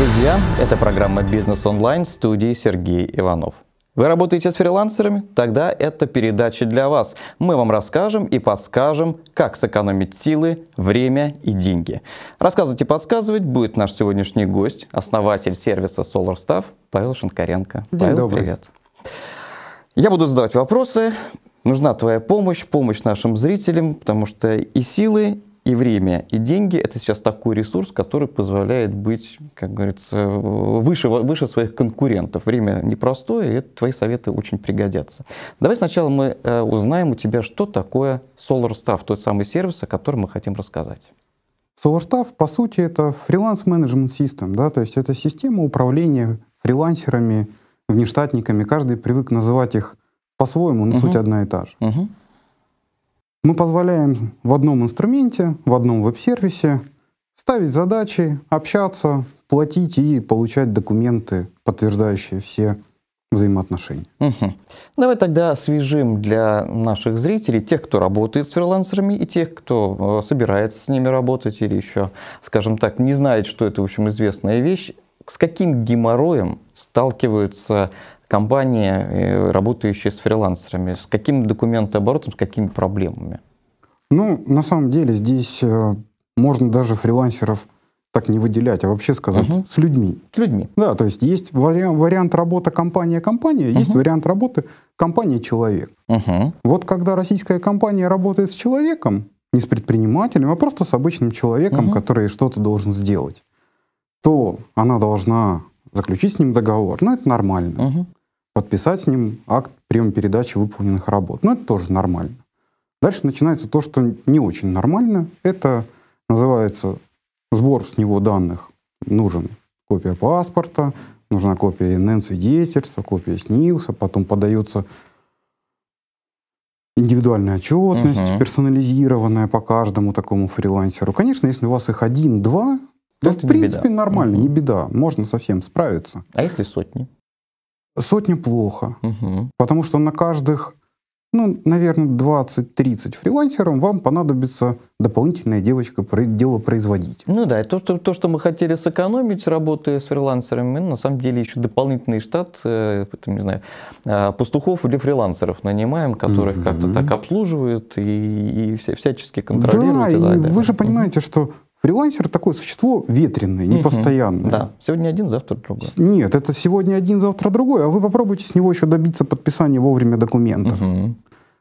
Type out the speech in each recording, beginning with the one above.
друзья! Это программа «Бизнес онлайн» студии Сергей Иванов. Вы работаете с фрилансерами? Тогда это передача для вас. Мы вам расскажем и подскажем, как сэкономить силы, время и деньги. Рассказывать и подсказывать будет наш сегодняшний гость, основатель сервиса SolarStaff Павел Шинкаренко. День Павел, добрый. привет. Я буду задавать вопросы. Нужна твоя помощь, помощь нашим зрителям, потому что и силы, и время, и деньги. Это сейчас такой ресурс, который позволяет быть, как говорится, выше, выше своих конкурентов. Время непростое, и твои советы очень пригодятся. Давай сначала мы э, узнаем у тебя, что такое SolarStaff, тот самый сервис, о котором мы хотим рассказать. SolarStaff, по сути, это фриланс менеджмент систем, да, то есть это система управления фрилансерами, внештатниками. Каждый привык называть их по-своему, но угу. суть одна и та же. Угу. Мы позволяем в одном инструменте, в одном веб-сервисе ставить задачи, общаться, платить и получать документы, подтверждающие все взаимоотношения. Угу. Ну, Давай тогда освежим для наших зрителей, тех, кто работает с фрилансерами, и тех, кто э, собирается с ними работать, или еще, скажем так, не знает, что это, в общем, известная вещь. С каким геморроем сталкиваются компании, э, работающие с фрилансерами? С каким документооборотом, с какими проблемами? Ну, на самом деле здесь э, можно даже фрилансеров так не выделять, а вообще сказать угу. с людьми. С людьми. Да, то есть есть вариант, вариант работы компания-компания, угу. есть вариант работы компания-человек. Угу. Вот когда российская компания работает с человеком, не с предпринимателем, а просто с обычным человеком, угу. который что-то должен сделать, то она должна заключить с ним договор. Ну, это нормально. Угу подписать с ним акт приема передачи выполненных работ. Но ну, это тоже нормально. Дальше начинается то, что не очень нормально. Это называется сбор с него данных. Нужен копия паспорта, нужна копия НН-свидетельства, копия СНИЛСа, потом подается индивидуальная отчетность, угу. персонализированная по каждому такому фрилансеру. Конечно, если у вас их один-два, то, ну, то в принципе беда. нормально, угу. не беда, можно совсем справиться. А если сотни? Сотни плохо, угу. потому что на каждых, ну, наверное, 20-30 фрилансерам вам понадобится дополнительная девочка дело производить. Ну да, и то что, то, что мы хотели сэкономить, работая с фрилансерами, на самом деле еще дополнительный штат, э, там, не знаю, э, пастухов или фрилансеров нанимаем, которых угу. как-то так обслуживают и, и вся, всячески контролируют. Да, и, и далее. вы же понимаете, угу. что Фрилансер такое существо ветреное, непостоянное. Угу, да, сегодня один, завтра другой. Нет, это сегодня один, завтра другой, а вы попробуйте с него еще добиться подписания вовремя документа. Угу.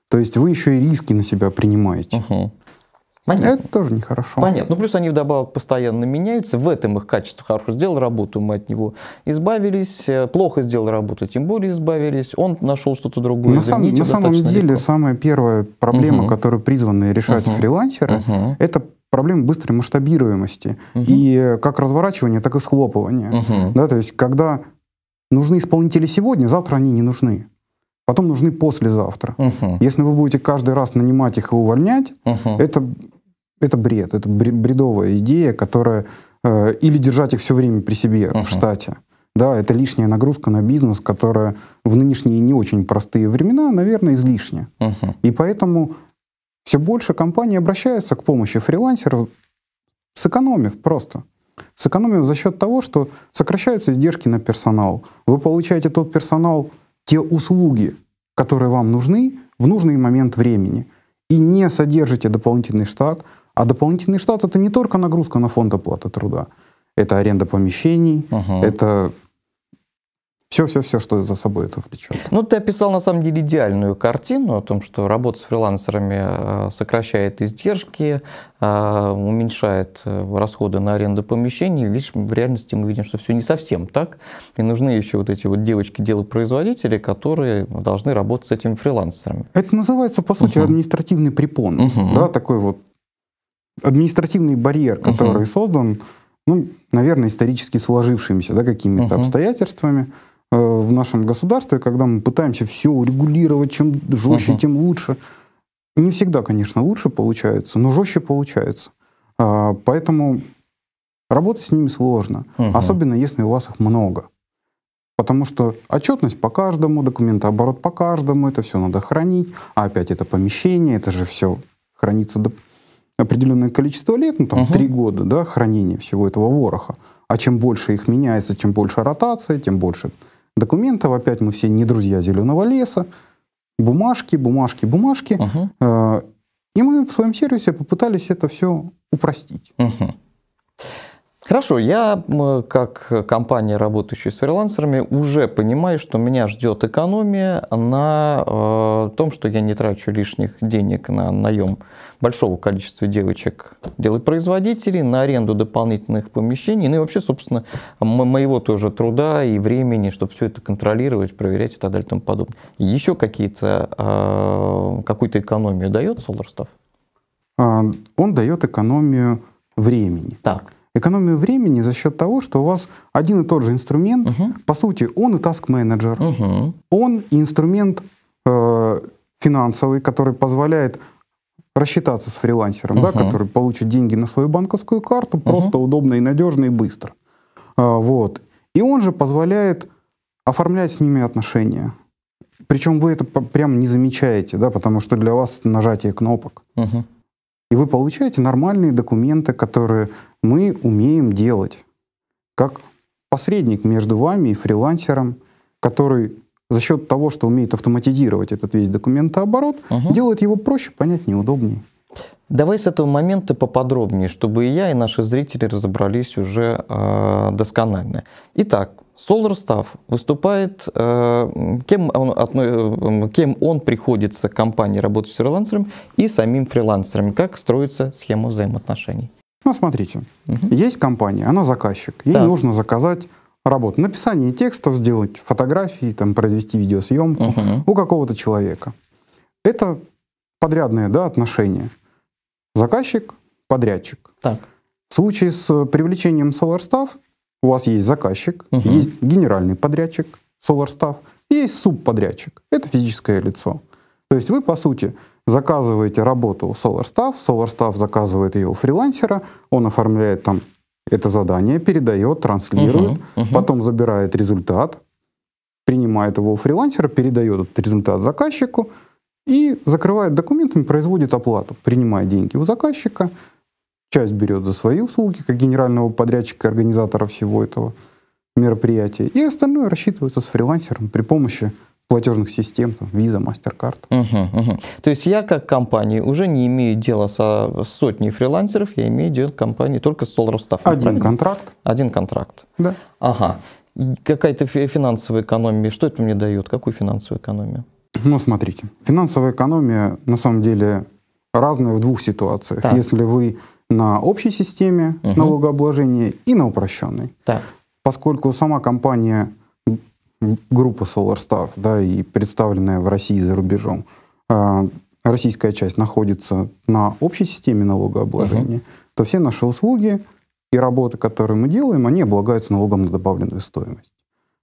То есть вы еще и риски на себя принимаете. Угу. Понятно. Это тоже нехорошо. Понятно. Ну, плюс они вдобавок постоянно меняются. В этом их качество хорошо. Сделал работу, мы от него избавились. Э, плохо сделал работу, тем более избавились. Он нашел что-то другое. На, сам, на самом деле, легко. самая первая проблема, угу. которую призваны решать угу. фрилансеры, угу. это проблемы быстрой масштабируемости угу. и э, как разворачивания, так и схлопывания. Угу. Да, то есть когда нужны исполнители сегодня, завтра они не нужны. Потом нужны послезавтра. Угу. Если вы будете каждый раз нанимать их и увольнять, угу. это, это бред, это бредовая идея, которая... Э, или держать их все время при себе угу. в штате. Да, это лишняя нагрузка на бизнес, которая в нынешние не очень простые времена, наверное, излишняя. Угу. И поэтому все больше компаний обращаются к помощи фрилансеров, сэкономив просто. Сэкономив за счет того, что сокращаются издержки на персонал. Вы получаете тот персонал, те услуги, которые вам нужны в нужный момент времени. И не содержите дополнительный штат. А дополнительный штат — это не только нагрузка на фонд оплаты труда. Это аренда помещений, uh-huh. это все-все-все, что за собой это влечет. Ну, ты описал, на самом деле, идеальную картину о том, что работа с фрилансерами э, сокращает издержки, э, уменьшает э, расходы на аренду помещений. Лишь в реальности мы видим, что все не совсем так. И нужны еще вот эти вот девочки-делопроизводители, которые должны работать с этими фрилансерами. Это называется, по сути, угу. административный препон. Угу. Да, такой вот административный барьер, который угу. создан, ну, наверное, исторически сложившимися да, какими-то угу. обстоятельствами. Э, в нашем государстве, когда мы пытаемся все урегулировать, чем жестче, угу. тем лучше. Не всегда, конечно, лучше получается, но жестче получается. А, поэтому работать с ними сложно, угу. особенно если у вас их много. Потому что отчетность по каждому, документооборот по каждому, это все надо хранить. А опять это помещение, это же все хранится до определенное количество лет, ну там угу. 3 года да, хранения всего этого вороха. А чем больше их меняется, чем больше ротация, тем больше документов. Опять мы все не друзья зеленого леса. Бумажки, бумажки, бумажки. Угу. И мы в своем сервисе попытались это все упростить. Угу. Хорошо, я как компания, работающая с фрилансерами, уже понимаю, что меня ждет экономия на э, том, что я не трачу лишних денег на наем большого количества девочек, производителей, на аренду дополнительных помещений, ну и вообще, собственно, мо моего тоже труда и времени, чтобы все это контролировать, проверять и так далее и тому подобное. Еще какие-то, э, какую-то экономию дает SolarStaff? А, он дает экономию времени. Так экономию времени за счет того, что у вас один и тот же инструмент, угу. по сути, он и таск-менеджер, угу. он и инструмент э, финансовый, который позволяет рассчитаться с фрилансером, угу. да, который получит деньги на свою банковскую карту, угу. просто удобно и надежно и быстро. А, вот. И он же позволяет оформлять с ними отношения. Причем вы это прям не замечаете, да, потому что для вас нажатие кнопок. Угу. И вы получаете нормальные документы, которые мы умеем делать, как посредник между вами и фрилансером, который за счет того, что умеет автоматизировать этот весь документооборот, угу. делает его проще, понять неудобнее. Давай с этого момента поподробнее, чтобы и я, и наши зрители разобрались уже э, досконально. Итак, Solar Staff выступает, э, кем, он, одно, э, кем он приходится компании, работающей с фрилансером, и самим фрилансерами. Как строится схема взаимоотношений? Ну, смотрите, угу. есть компания, она заказчик, ей да. нужно заказать работу. Написание текстов, сделать фотографии, там, произвести видеосъемку угу. у какого-то человека. Это подрядное да, отношение. Заказчик, подрядчик. Так. В случае с э, привлечением SolarStaff у вас есть заказчик, угу. есть генеральный подрядчик SolarStaff, есть субподрядчик. Это физическое лицо. То есть вы, по сути, заказываете работу у SolarStaff, SolarStaff заказывает ее у фрилансера, он оформляет там это задание, передает, транслирует, uh-huh, uh-huh. потом забирает результат, принимает его у фрилансера, передает этот результат заказчику и закрывает документами, производит оплату, принимая деньги у заказчика, часть берет за свои услуги, как генерального подрядчика, и организатора всего этого мероприятия, и остальное рассчитывается с фрилансером при помощи платежных систем, там, Visa, MasterCard. Угу, угу. То есть я как компания уже не имею дела со сотней фрилансеров, я имею дело с компанией только с SolarStaff. Один правильно? контракт. Один контракт. Да. Ага. Какая-то финансовая экономия, что это мне дает? Какую финансовую экономию? Ну, смотрите, финансовая экономия на самом деле разная в двух ситуациях. Так. Если вы на общей системе угу. налогообложения и на упрощенной. Так. Поскольку сама компания группа SolarStaff, да, и представленная в России за рубежом, а, российская часть находится на общей системе налогообложения, угу. то все наши услуги и работы, которые мы делаем, они облагаются налогом на добавленную стоимость.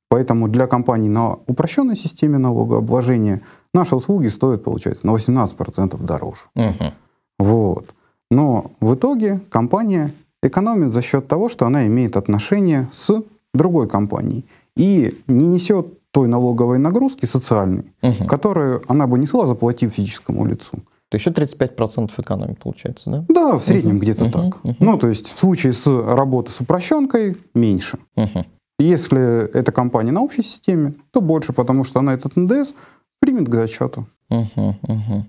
Поэтому для компаний на упрощенной системе налогообложения наши услуги стоят, получается, на 18% дороже. Угу. Вот. Но в итоге компания экономит за счет того, что она имеет отношения с другой компанией и не несет той налоговой нагрузки социальной, угу. которую она бы несла, заплатив физическому лицу. То еще 35% экономии получается, да? Да, в среднем угу. где-то угу. так. Угу. Ну, то есть в случае с работы с упрощенкой меньше. Угу. Если эта компания на общей системе, то больше, потому что она этот НДС примет к зачету. Угу, угу.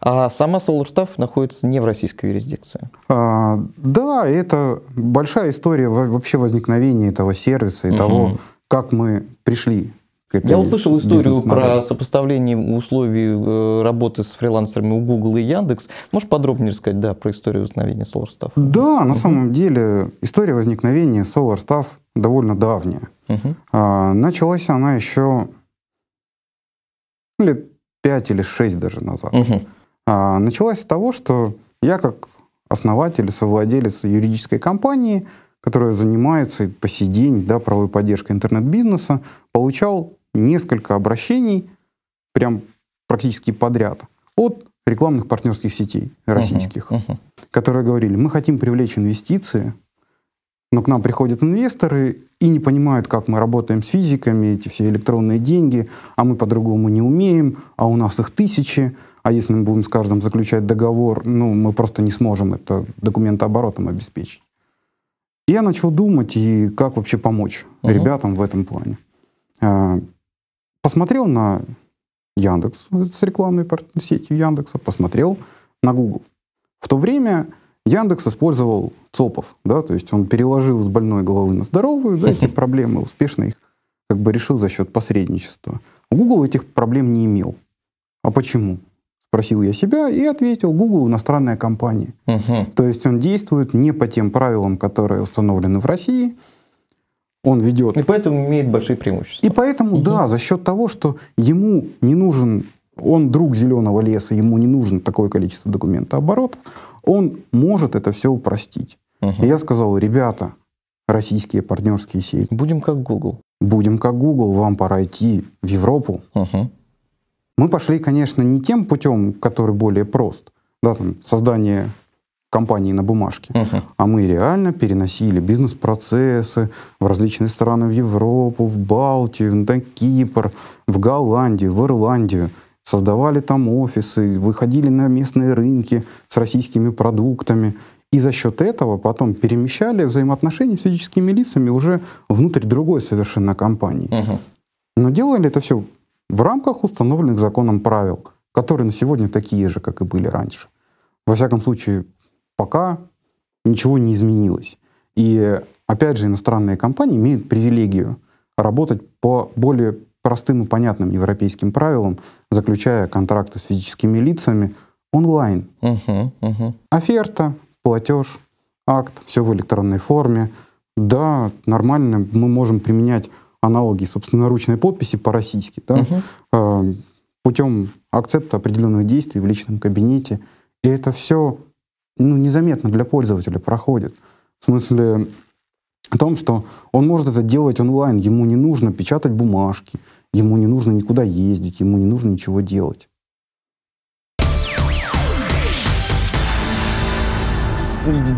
А сама SolarStaff находится не в российской юрисдикции? А, да, это большая история вообще возникновения этого сервиса и угу. того, как мы пришли к этой Я услышал историю про сопоставление условий э, работы с фрилансерами у Google и Яндекс. Можешь подробнее рассказать да, про историю возникновения SolarStaff? Да, на угу. самом деле история возникновения SolarStaff довольно давняя. Угу. А, началась она еще ну, лет 5 или 6 даже назад. Угу. А, началась с того, что я как основатель, совладелец юридической компании – которая занимается по сей день да, правовой поддержкой интернет-бизнеса, получал несколько обращений, прям практически подряд, от рекламных партнерских сетей российских, uh-huh, uh-huh. которые говорили, мы хотим привлечь инвестиции, но к нам приходят инвесторы и не понимают, как мы работаем с физиками, эти все электронные деньги, а мы по-другому не умеем, а у нас их тысячи, а если мы будем с каждым заключать договор, ну, мы просто не сможем это документооборотом обеспечить я начал думать, и как вообще помочь uh-huh. ребятам в этом плане. А, посмотрел на Яндекс с рекламной сетью Яндекса, посмотрел на Google. В то время Яндекс использовал ЦОПов, да, то есть он переложил с больной головы на здоровую да, эти проблемы, успешно их как бы решил за счет посредничества. Google этих проблем не имел. А почему? Спросил я себя и ответил, Google иностранная компания. Угу. То есть он действует не по тем правилам, которые установлены в России. Он ведет... И поэтому имеет большие преимущества. И поэтому, угу. да, за счет того, что ему не нужен он друг зеленого леса, ему не нужно такое количество документооборотов, он может это все упростить. Угу. я сказал, ребята, российские партнерские сети. Будем как Google. Будем как Google, вам пора идти в Европу. Угу. Мы пошли, конечно, не тем путем, который более прост, да, там, создание компании на бумажке, uh-huh. а мы реально переносили бизнес-процессы в различные страны, в Европу, в Балтию, на Кипр, в Голландию, в Ирландию создавали там офисы, выходили на местные рынки с российскими продуктами. И за счет этого потом перемещали взаимоотношения с физическими лицами уже внутрь другой совершенно компании. Угу. Но делали это все в рамках установленных законом правил, которые на сегодня такие же, как и были раньше. Во всяком случае, пока ничего не изменилось. И опять же, иностранные компании имеют привилегию работать по более простым и понятным европейским правилам, заключая контракты с физическими лицами онлайн. Угу, угу. Оферта, платеж, акт, все в электронной форме. Да, нормально, мы можем применять аналоги собственноручной подписи по-российски, да, угу. путем акцепта определенных действий в личном кабинете. И это все ну, незаметно для пользователя проходит. В смысле о том, что он может это делать онлайн, ему не нужно печатать бумажки, ему не нужно никуда ездить, ему не нужно ничего делать.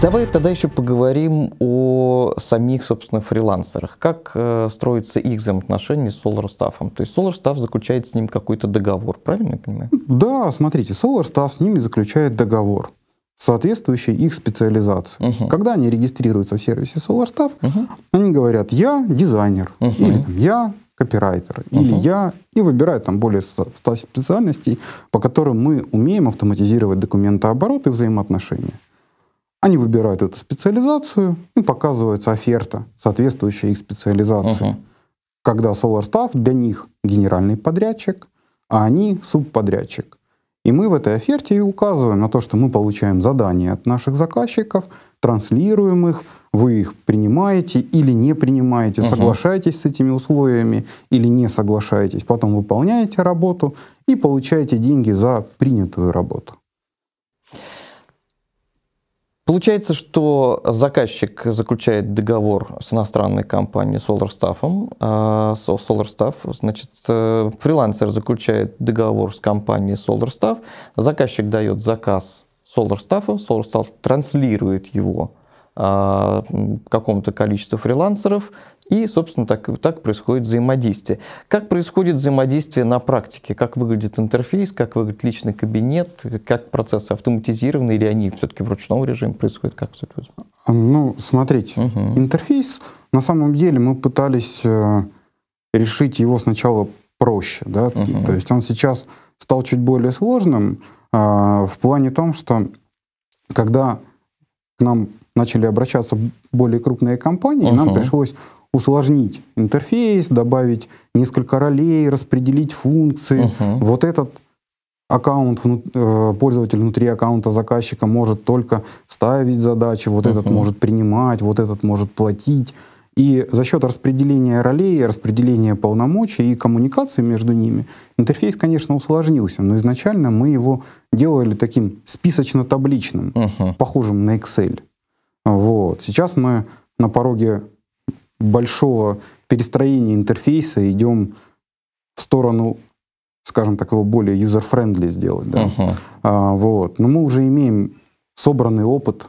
Давай тогда еще поговорим о самих, собственно, фрилансерах. Как э, строится их взаимоотношения с SolarStaff? То есть SolarStaff заключает с ним какой-то договор, правильно я понимаю? Да, смотрите, SolarStaff с ними заключает договор соответствующей их специализации. Угу. Когда они регистрируются в сервисе SolarStaff, угу. они говорят, я дизайнер, угу. или там, я копирайтер, угу. или я, и выбирают там более 100 специальностей, по которым мы умеем автоматизировать документооборот и взаимоотношения. Они выбирают эту специализацию, им ну, показывается оферта, соответствующая их специализации. Угу. Когда SolarStaff для них генеральный подрядчик, а они субподрядчик. И мы в этой оферте и указываем на то, что мы получаем задания от наших заказчиков, транслируем их, вы их принимаете или не принимаете, угу. соглашаетесь с этими условиями или не соглашаетесь, потом выполняете работу и получаете деньги за принятую работу. Получается, что заказчик заключает договор с иностранной компанией SolarStaff, SolarStaff, а, значит, э, фрилансер заключает договор с компанией SolarStaff, заказчик дает заказ SolarStaff, SolarStaff транслирует его а, какому-то количеству фрилансеров, и, собственно, так, так происходит взаимодействие. Как происходит взаимодействие на практике? Как выглядит интерфейс, как выглядит личный кабинет, как процессы автоматизированы или они все-таки в ручном режиме происходят? Как все это? Ну, смотрите, угу. интерфейс, на самом деле мы пытались э, решить его сначала проще, да, угу. то есть он сейчас стал чуть более сложным э, в плане том, что когда к нам начали обращаться более крупные компании, uh-huh. и нам пришлось усложнить интерфейс, добавить несколько ролей, распределить функции. Uh-huh. Вот этот аккаунт, э, пользователь внутри аккаунта заказчика может только ставить задачи, вот uh-huh. этот может принимать, вот этот может платить. И за счет распределения ролей, распределения полномочий и коммуникации между ними интерфейс, конечно, усложнился, но изначально мы его делали таким списочно-табличным, uh-huh. похожим на Excel. Вот. Сейчас мы на пороге большого перестроения интерфейса идем в сторону, скажем так, его более юзер-френдли сделать. Да? Uh-huh. вот. Но мы уже имеем собранный опыт,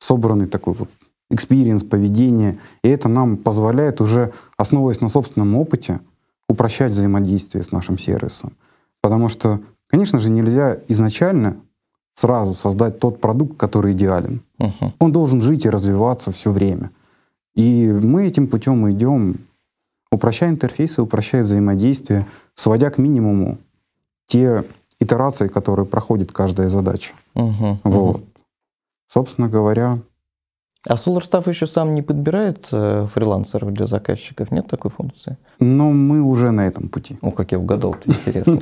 собранный такой вот experience поведения, и это нам позволяет уже, основываясь на собственном опыте, упрощать взаимодействие с нашим сервисом. Потому что, конечно же, нельзя изначально сразу создать тот продукт, который идеален. Uh-huh. Он должен жить и развиваться все время. И мы этим путем идем, упрощая интерфейсы, упрощая взаимодействие, сводя к минимуму те итерации, которые проходит каждая задача. Uh-huh. Вот. Собственно говоря, а SolarStaff еще сам не подбирает э, фрилансеров для заказчиков? Нет такой функции? Но мы уже на этом пути. О, как я угадал, интересно.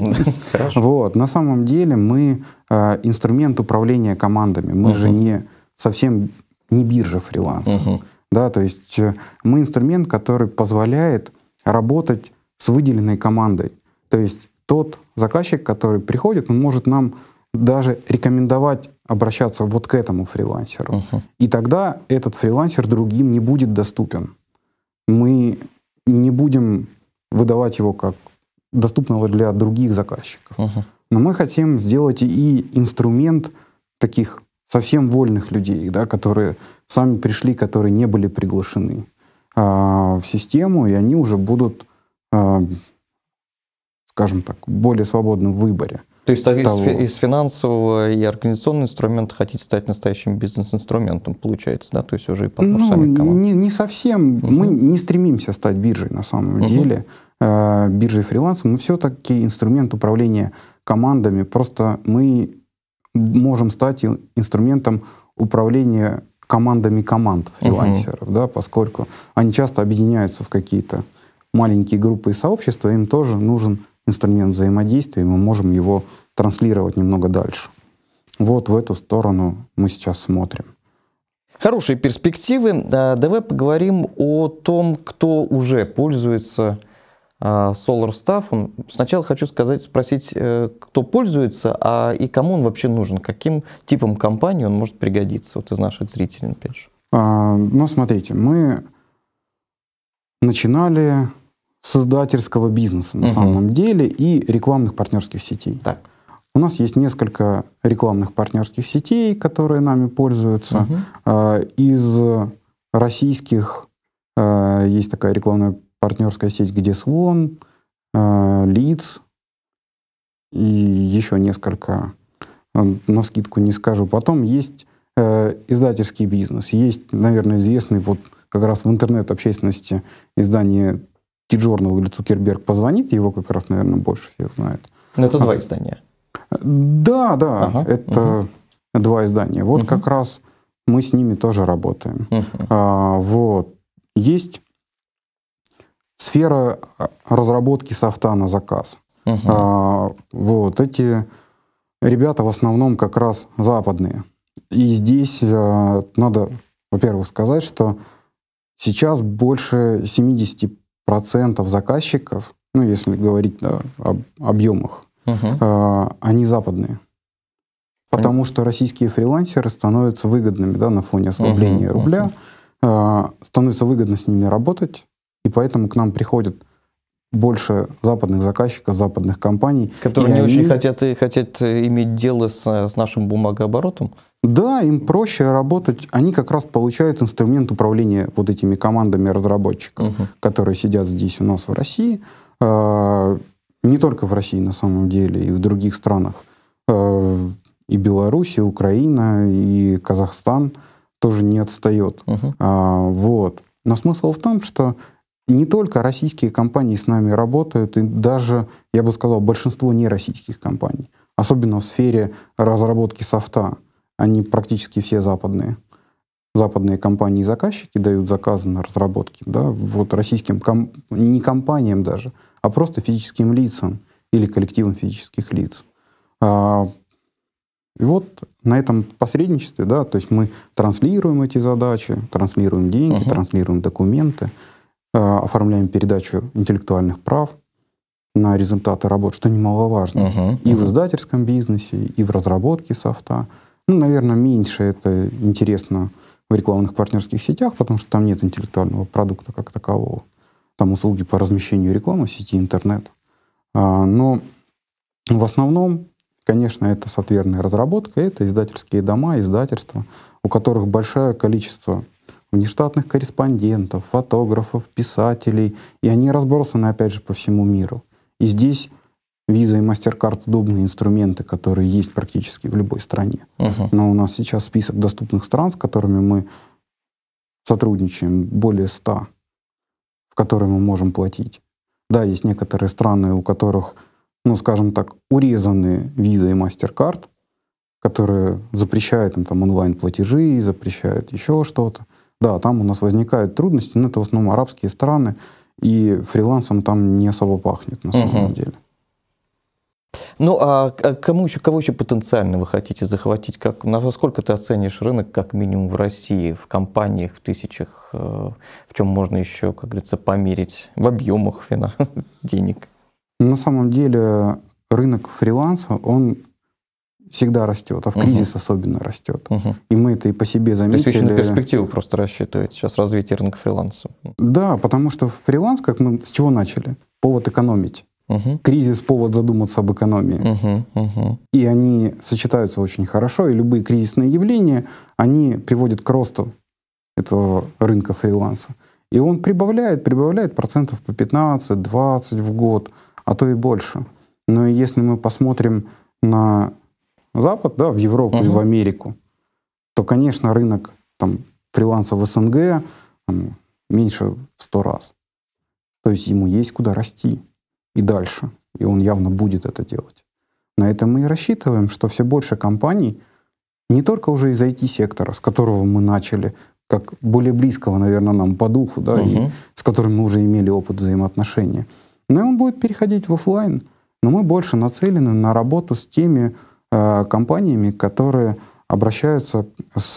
Вот, на самом деле мы э, инструмент управления командами. Мы же не совсем не биржа фриланс. Да, то есть э, мы инструмент, который позволяет работать с выделенной командой. То есть тот заказчик, который приходит, он может нам даже рекомендовать обращаться вот к этому фрилансеру. Uh-huh. И тогда этот фрилансер другим не будет доступен. Мы не будем выдавать его как доступного для других заказчиков. Uh-huh. Но мы хотим сделать и инструмент таких совсем вольных людей, да, которые сами пришли, которые не были приглашены а, в систему, и они уже будут, а, скажем так, более свободны в выборе. То есть того. из финансового и организационного инструмента хотите стать настоящим бизнес-инструментом, получается, да? То есть уже и подбор ну, самих команд. Не, не совсем. Угу. Мы не стремимся стать биржей на самом угу. деле, э, биржей фриланса. Мы все-таки инструмент управления командами. Просто мы можем стать инструментом управления командами команд фрилансеров, угу. да, поскольку они часто объединяются в какие-то маленькие группы и сообщества, им тоже нужен инструмент взаимодействия, и мы можем его транслировать немного дальше. Вот в эту сторону мы сейчас смотрим. Хорошие перспективы. А, давай поговорим о том, кто уже пользуется а, Solar Staff. Сначала хочу сказать, спросить, э, кто пользуется, а и кому он вообще нужен, каким типом компании он может пригодиться вот из наших зрителей, опять же. А, ну, смотрите, мы начинали создательского бизнеса на угу. самом деле и рекламных партнерских сетей. Так. У нас есть несколько рекламных партнерских сетей, которые нами пользуются. Угу. Из российских а, есть такая рекламная партнерская сеть, где Слон, а, Лиц и еще несколько, на скидку не скажу. Потом есть издательский бизнес. Есть, наверное, известный вот как раз в интернет-общественности издание Ти Джорнал или Цукерберг позвонит, его как раз, наверное, больше всех знает. Но ну, это а, два издания. Да, да, ага, это угу. два издания. Вот угу. как раз мы с ними тоже работаем. Угу. А, вот. Есть сфера а, разработки софта на заказ. Угу. А, вот эти ребята в основном как раз западные. И здесь а, надо, во-первых, сказать, что сейчас больше 70 процентов заказчиков, ну, если говорить да, об объемах, угу. э, они западные. Потому что российские фрилансеры становятся выгодными да, на фоне ослабления угу, рубля, угу. Э, становится выгодно с ними работать, и поэтому к нам приходят больше западных заказчиков, западных компаний. Которые не они... очень хотят, и э, хотят э, иметь дело с, э, с нашим бумагооборотом? Да, им проще работать. Они как раз получают инструмент управления вот этими командами разработчиков, угу. которые сидят здесь у нас в России. Не только в России, на самом деле, и в других странах. И Беларусь, и Украина, и Казахстан тоже не отстает. Угу. Вот. Но смысл в том, что не только российские компании с нами работают, и даже, я бы сказал, большинство нероссийских компаний, особенно в сфере разработки софта, они практически все западные. Западные компании и заказчики дают заказы на разработки, да, вот российским, ком- не компаниям даже, а просто физическим лицам или коллективам физических лиц. А, и вот на этом посредничестве, да, то есть мы транслируем эти задачи, транслируем деньги, uh-huh. транслируем документы, Э, оформляем передачу интеллектуальных прав на результаты работ, что немаловажно. Uh-huh, и uh-huh. в издательском бизнесе, и в разработке софта. Ну, наверное, меньше это интересно в рекламных партнерских сетях, потому что там нет интеллектуального продукта как такового. Там услуги по размещению рекламы в сети интернет. А, но в основном, конечно, это софтверная разработка, это издательские дома, издательства, у которых большое количество внештатных корреспондентов, фотографов, писателей, и они разбросаны, опять же, по всему миру. И здесь Виза и мастер MasterCard удобные инструменты, которые есть практически в любой стране. Uh-huh. Но у нас сейчас список доступных стран, с которыми мы сотрудничаем, более ста, в которые мы можем платить. Да, есть некоторые страны, у которых, ну, скажем так, урезаны Visa и мастер MasterCard, которые запрещают им там онлайн-платежи, запрещают еще что-то. Да, там у нас возникают трудности, но это в основном арабские страны, и фрилансом там не особо пахнет на угу. самом деле. Ну а кому еще, кого еще потенциально вы хотите захватить? Как, насколько ты оценишь рынок, как минимум в России, в компаниях, в тысячах, э, в чем можно еще, как говорится, померить в объемах фина, денег? На самом деле рынок фриланса, он всегда растет, а в угу. кризис особенно растет. Угу. И мы это и по себе заметили. То есть вы еще на перспективу просто рассчитываете сейчас развитие рынка фриланса? Да, потому что фриланс, как мы с чего начали? Повод экономить. Угу. Кризис – повод задуматься об экономии. Угу, угу. И они сочетаются очень хорошо, и любые кризисные явления, они приводят к росту этого рынка фриланса. И он прибавляет, прибавляет процентов по 15-20 в год, а то и больше. Но если мы посмотрим на Запад, да, в Европу угу. и в Америку, то, конечно, рынок там, фриланса в СНГ там, меньше в сто раз. То есть ему есть куда расти и дальше, и он явно будет это делать. На этом мы и рассчитываем, что все больше компаний, не только уже из IT-сектора, с которого мы начали, как более близкого, наверное, нам по духу, да, угу. и с которым мы уже имели опыт взаимоотношения, но и он будет переходить в офлайн, но мы больше нацелены на работу с теми Э, компаниями, которые обращаются с,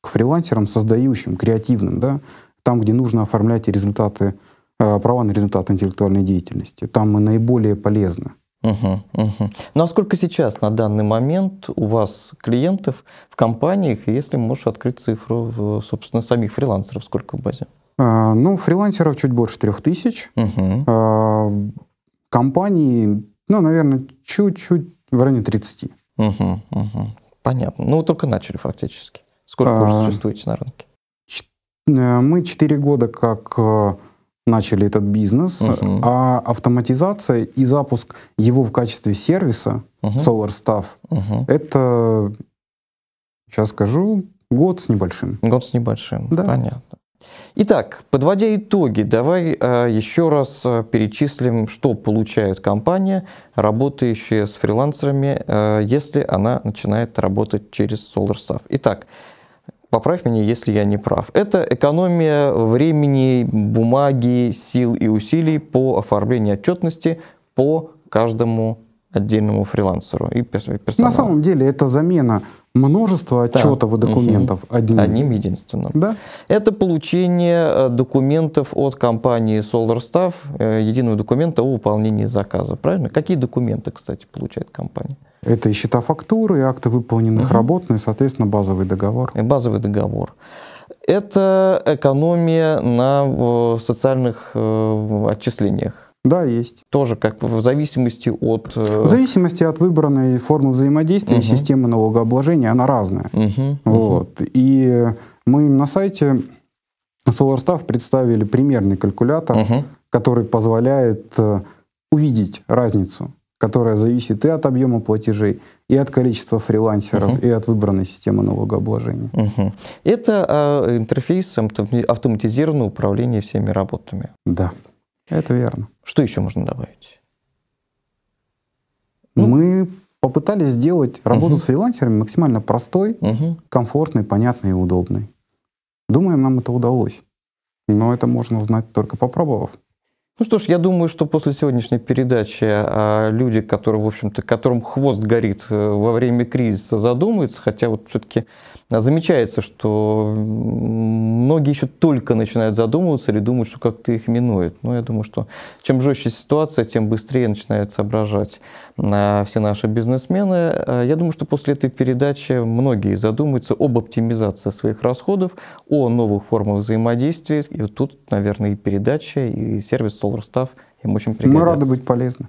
к фрилансерам, создающим, креативным, да, там, где нужно оформлять результаты, э, права на результаты интеллектуальной деятельности. Там мы наиболее полезны. Угу, угу. сколько сейчас на данный момент у вас клиентов в компаниях, если можешь открыть цифру, собственно, самих фрилансеров, сколько в базе? Э, ну, фрилансеров чуть больше трех тысяч. Угу. А, компаний, ну, наверное, чуть-чуть в районе 30. Угу, угу. Понятно. Ну, вы только начали фактически. Сколько а, уже существуете на рынке? Э, мы 4 года как э, начали этот бизнес, угу. а автоматизация и запуск его в качестве сервиса угу. Solar Staff угу. это, сейчас скажу, год с небольшим. Год с небольшим, да. понятно. Итак, подводя итоги, давай а, э, еще раз а, перечислим, что получает компания, работающая с фрилансерами, а, если она начинает работать через SolarSAF. Итак, поправь меня, если я не прав. Это экономия времени, бумаги, сил и усилий по оформлению отчетности по каждому отдельному фрилансеру. И персоналу. На самом деле это замена множества отчетов да. и документов угу. одним. Одним единственным. Да. Это получение э, документов от компании SolarStaff, э, единого документа о выполнении заказа, правильно? Какие документы, кстати, получает компания? Это и счета фактуры, и акты выполненных угу. работ, ну и, соответственно, базовый договор. И базовый договор. Это экономия на социальных э, отчислениях да, есть. Тоже как в зависимости от... Э, в зависимости от выбранной формы взаимодействия угу. системы налогообложения, она разная. Угу. Вот. Угу. И мы на сайте SolarStaff представили примерный калькулятор, угу. который позволяет э, увидеть разницу, которая зависит и от объема платежей, и от количества фрилансеров, угу. и от выбранной системы налогообложения. Угу. Это э, интерфейс автоматизированного управления всеми работами. Да. Это верно. Что еще можно добавить? Ну, Мы попытались сделать работу угу. с фрилансерами максимально простой, угу. комфортной, понятной и удобной. Думаем, нам это удалось. Но это можно узнать только попробовав. Ну что ж, я думаю, что после сегодняшней передачи а, люди, которые, в общем-то, которым хвост горит э, во время кризиса, задумаются, хотя вот все-таки а, замечается, что многие еще только начинают задумываться или думают, что как-то их минует. Но ну, я думаю, что чем жестче ситуация, тем быстрее начинают соображать а, все наши бизнесмены. Я думаю, что после этой передачи многие задумаются об оптимизации своих расходов, о новых формах взаимодействия. И вот тут, наверное, и передача, и сервис Solar Staff им очень пригодится. Мы рады быть полезны.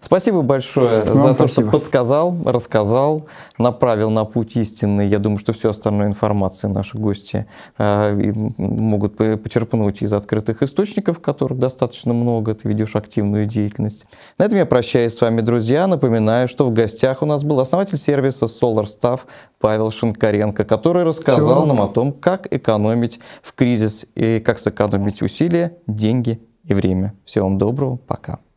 Спасибо большое Вам за то, спасибо. что подсказал, рассказал, направил на путь истинный. Я думаю, что всю остальную информацию наши гости э, могут почерпнуть из открытых источников, которых достаточно много. Ты ведешь активную деятельность. На этом я прощаюсь с вами, друзья. Напоминаю, что в гостях у нас был основатель сервиса Solar Павел Шинкаренко, который рассказал Всего. нам о том, как экономить в кризис и как сэкономить усилия, деньги и время. Всего вам доброго, пока.